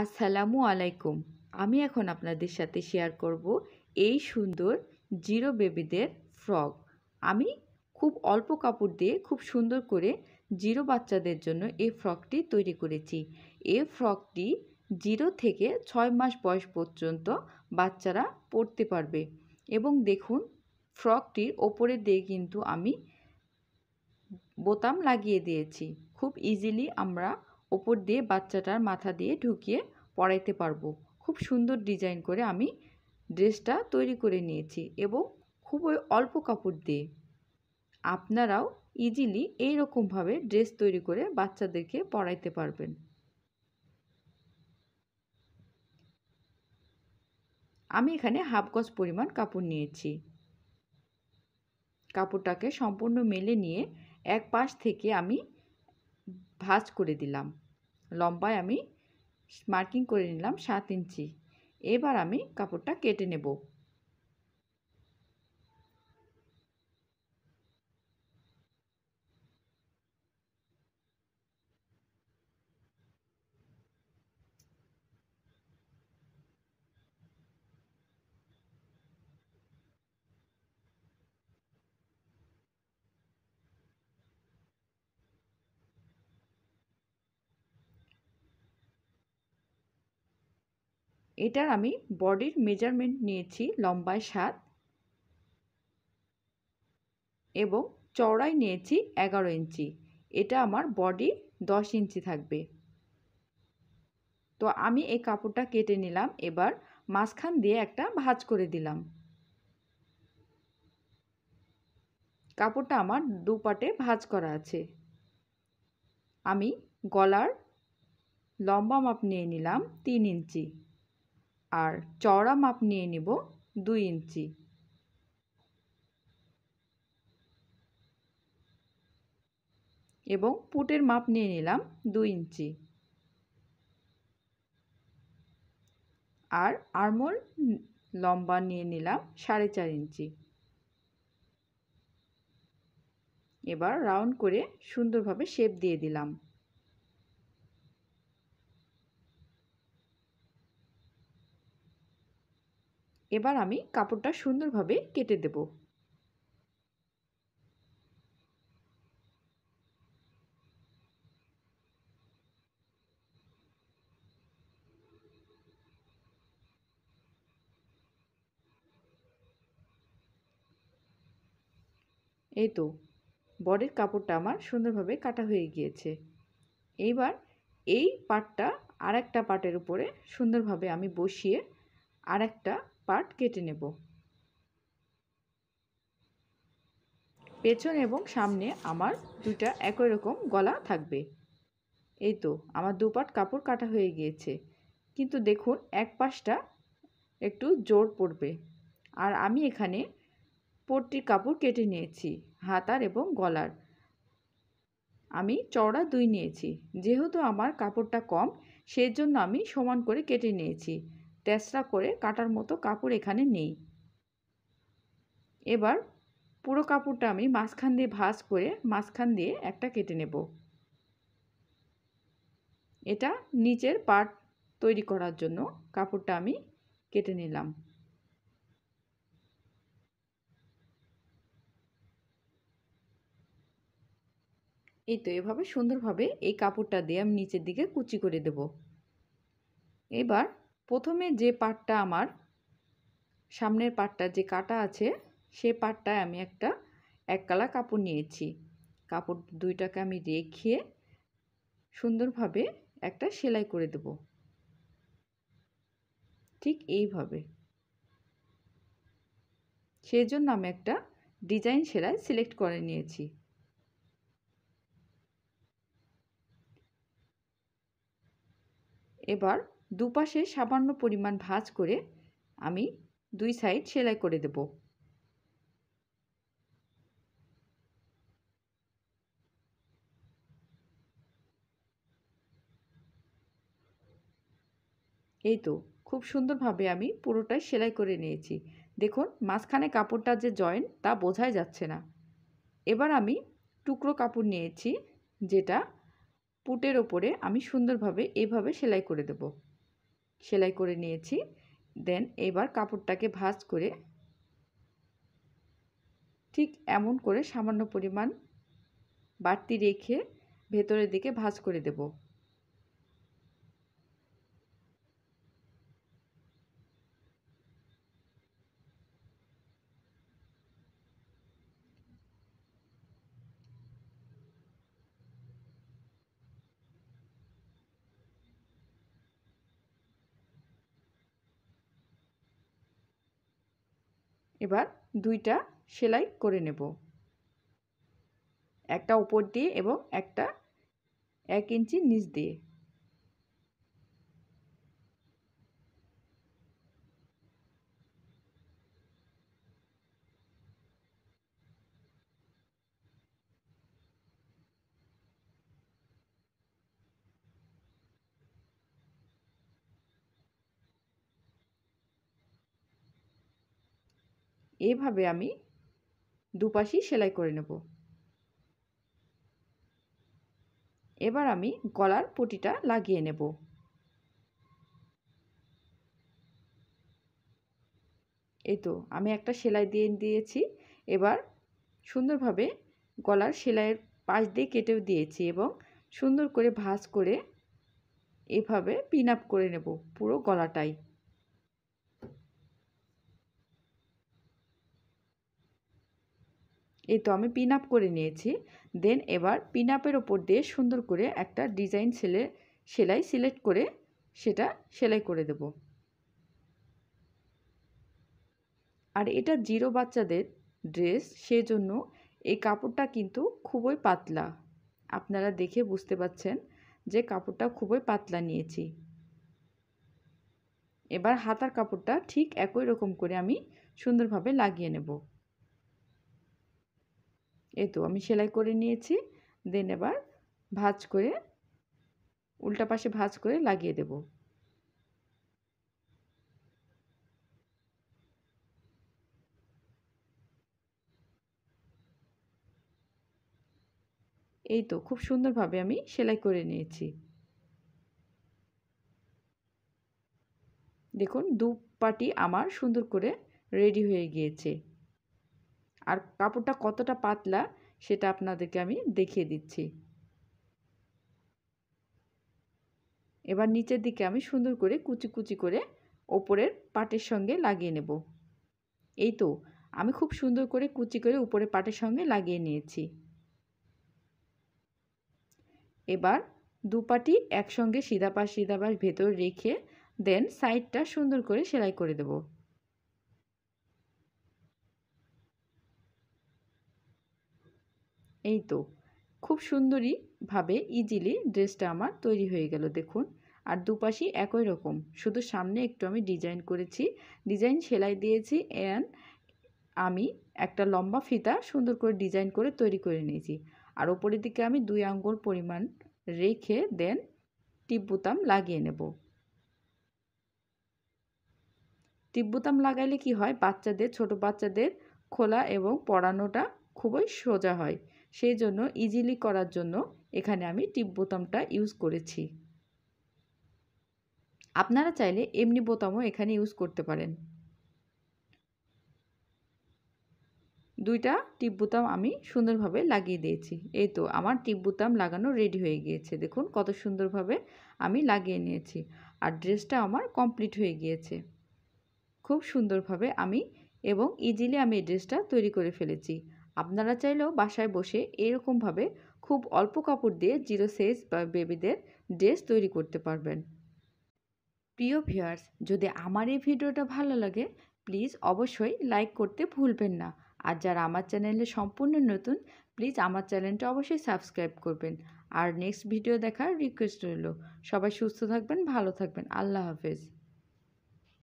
আসসালামু আলাইকুম আমি এখন আপনাদের সাথে শেয়ার করব এই সুন্দর জিরো বেবিদের ফ্রক আমি খুব অল্প কাপড় দিয়ে খুব সুন্দর করে জিরো বাচ্চাদের জন্য এই ফ্রকটি তৈরি করেছি এই ফ্রকটি জিরো থেকে ছয় মাস বয়স পর্যন্ত বাচ্চারা পড়তে পারবে এবং দেখুন ফ্রকটির ওপরে দিয়ে কিন্তু আমি বোতাম লাগিয়ে দিয়েছি খুব ইজিলি আমরা ওপর দিয়ে বাচ্চাটার মাথা দিয়ে ঢুকিয়ে পরাইতে পারবো খুব সুন্দর ডিজাইন করে আমি ড্রেসটা তৈরি করে নিয়েছি এবং খুবই অল্প কাপড় দিয়ে আপনারাও ইজিলি এই রকমভাবে ড্রেস তৈরি করে বাচ্চাদেরকে পরাইতে পারবেন আমি এখানে হাফ গজ পরিমাণ কাপড় নিয়েছি কাপড়টাকে সম্পূর্ণ মেলে নিয়ে এক পাশ থেকে আমি ভাঁজ করে দিলাম লম্বায় আমি মার্কিং করে নিলাম সাত ইঞ্চি এবার আমি কাপড়টা কেটে নেব এটার আমি বডির মেজারমেন্ট নিয়েছি লম্বায় সাত এবং চওড়ায় নিয়েছি এগারো ইঞ্চি এটা আমার বডি দশ ইঞ্চি থাকবে তো আমি এই কাপড়টা কেটে নিলাম এবার মাঝখান দিয়ে একটা ভাঁজ করে দিলাম কাপড়টা আমার দুপাটে ভাঁজ করা আছে আমি গলার লম্বা মাপ নিয়ে নিলাম তিন ইঞ্চি আর চওড়া মাপ নিয়ে নিব দুই ইঞ্চি এবং পুটের মাপ নিয়ে নিলাম দুই ইঞ্চি আর আরমোল লম্বা নিয়ে নিলাম সাড়ে চার ইঞ্চি এবার রাউন্ড করে সুন্দরভাবে শেপ দিয়ে দিলাম এবার আমি কাপড়টা সুন্দরভাবে কেটে দেব এই তো বডির কাপড়টা আমার সুন্দরভাবে কাটা হয়ে গিয়েছে এইবার এই পাটটা আর একটা পাটের উপরে সুন্দরভাবে আমি বসিয়ে আর একটা পার্ট কেটে নেব পেছন এবং সামনে আমার দুটা একই রকম গলা থাকবে এই তো আমার দুপাট কাপড় কাটা হয়ে গিয়েছে কিন্তু দেখুন এক পাশটা একটু জোর পড়বে আর আমি এখানে পট্টির কাপড় কেটে নিয়েছি হাতার এবং গলার আমি চওড়া দুই নিয়েছি যেহেতু আমার কাপড়টা কম সেই জন্য আমি সমান করে কেটে নিয়েছি ট্যাসরা করে কাটার মতো কাপড় এখানে নেই এবার পুরো কাপড়টা আমি মাঝখান দিয়ে ভাঁজ করে মাঝখান দিয়ে একটা কেটে নেব এটা নিচের পাট তৈরি করার জন্য কাপড়টা আমি কেটে নিলাম এই তো এভাবে সুন্দরভাবে এই কাপড়টা দিয়ে আমি নিচের দিকে কুচি করে দেব এবার প্রথমে যে পাটটা আমার সামনের পাটটা যে কাটা আছে সে পাটটায় আমি একটা এক কালা কাপড় নিয়েছি কাপড় দুইটাকে আমি রেখে সুন্দরভাবে একটা সেলাই করে দেব ঠিক এইভাবে সেই জন্য আমি একটা ডিজাইন সেলাই সিলেক্ট করে নিয়েছি এবার দুপাশে সামান্য পরিমাণ ভাঁজ করে আমি দুই সাইড সেলাই করে দেব এই তো খুব সুন্দরভাবে আমি পুরোটাই সেলাই করে নিয়েছি দেখুন মাঝখানে কাপড়টা যে জয়েন্ট তা বোঝাই যাচ্ছে না এবার আমি টুকরো কাপড় নিয়েছি যেটা পুটের ওপরে আমি সুন্দরভাবে এভাবে সেলাই করে দেবো সেলাই করে নিয়েছি দেন এবার কাপড়টাকে ভাঁজ করে ঠিক এমন করে সামান্য পরিমাণ বাড়তি রেখে ভেতরের দিকে ভাঁজ করে দেব এবার দুইটা সেলাই করে নেব একটা উপর দিয়ে এবং একটা এক ইঞ্চি নিচ দিয়ে এইভাবে আমি দুপাশেই সেলাই করে নেব এবার আমি গলার পটিটা লাগিয়ে নেব এই তো আমি একটা সেলাই দিয়ে দিয়েছি এবার সুন্দরভাবে গলার সেলাইয়ের পাশ দিয়ে কেটেও দিয়েছি এবং সুন্দর করে ভাঁজ করে এভাবে পিন আপ করে নেব পুরো গলাটাই এই তো আমি পিন আপ করে নিয়েছি দেন এবার পিন আপের ওপর দিয়ে সুন্দর করে একটা ডিজাইন সেলে সেলাই সিলেক্ট করে সেটা সেলাই করে দেব আর এটা জিরো বাচ্চাদের ড্রেস সেজন্য এই কাপড়টা কিন্তু খুবই পাতলা আপনারা দেখে বুঝতে পাচ্ছেন যে কাপড়টা খুবই পাতলা নিয়েছি এবার হাতার কাপড়টা ঠিক একই রকম করে আমি সুন্দরভাবে লাগিয়ে নেব এই তো আমি সেলাই করে নিয়েছি দেন এবার ভাজ করে উল্টা পাশে ভাজ করে লাগিয়ে দেব এই তো খুব সুন্দরভাবে আমি সেলাই করে নিয়েছি দেখুন দু পাটি আমার সুন্দর করে রেডি হয়ে গিয়েছে আর কাপড়টা কতটা পাতলা সেটা আপনাদেরকে আমি দেখিয়ে দিচ্ছি এবার নিচের দিকে আমি সুন্দর করে কুচি কুচি করে ওপরের পাটের সঙ্গে লাগিয়ে নেব এই তো আমি খুব সুন্দর করে কুচি করে উপরে পাটের সঙ্গে লাগিয়ে নিয়েছি এবার দুপাটি একসঙ্গে সিধা সিধা পাশ ভেতর রেখে দেন সাইডটা সুন্দর করে সেলাই করে দেবো এই তো খুব সুন্দরীভাবে ইজিলি ড্রেসটা আমার তৈরি হয়ে গেল দেখুন আর দুপাশি একই রকম শুধু সামনে একটু আমি ডিজাইন করেছি ডিজাইন সেলাই দিয়েছি অ্যান্ড আমি একটা লম্বা ফিতা সুন্দর করে ডিজাইন করে তৈরি করে নিয়েছি আর ওপরের দিকে আমি দুই আঙ্গুল পরিমাণ রেখে দেন টিপ বোতাম লাগিয়ে নেব টিপ বোতাম লাগাইলে কি হয় বাচ্চাদের ছোট বাচ্চাদের খোলা এবং পড়ানোটা খুবই সোজা হয় সেই জন্য ইজিলি করার জন্য এখানে আমি টিপ বোতামটা ইউজ করেছি আপনারা চাইলে এমনি বোতামও এখানে ইউজ করতে পারেন দুইটা টিপ বোতাম আমি সুন্দরভাবে লাগিয়ে দিয়েছি এই তো আমার টিপ বোতাম লাগানো রেডি হয়ে গিয়েছে দেখুন কত সুন্দরভাবে আমি লাগিয়ে নিয়েছি আর ড্রেসটা আমার কমপ্লিট হয়ে গিয়েছে খুব সুন্দরভাবে আমি এবং ইজিলি আমি এই ড্রেসটা তৈরি করে ফেলেছি আপনারা চাইলেও বাসায় বসে এরকমভাবে খুব অল্প কাপড় দিয়ে জিরো সাইজ বা বেবিদের ড্রেস তৈরি করতে পারবেন প্রিয় ভিউয়ার্স যদি আমার এই ভিডিওটা ভালো লাগে প্লিজ অবশ্যই লাইক করতে ভুলবেন না আর যারা আমার চ্যানেলে সম্পূর্ণ নতুন প্লিজ আমার চ্যানেলটা অবশ্যই সাবস্ক্রাইব করবেন আর নেক্সট ভিডিও দেখার রিকোয়েস্ট রইল সবাই সুস্থ থাকবেন ভালো থাকবেন আল্লাহ হাফেজ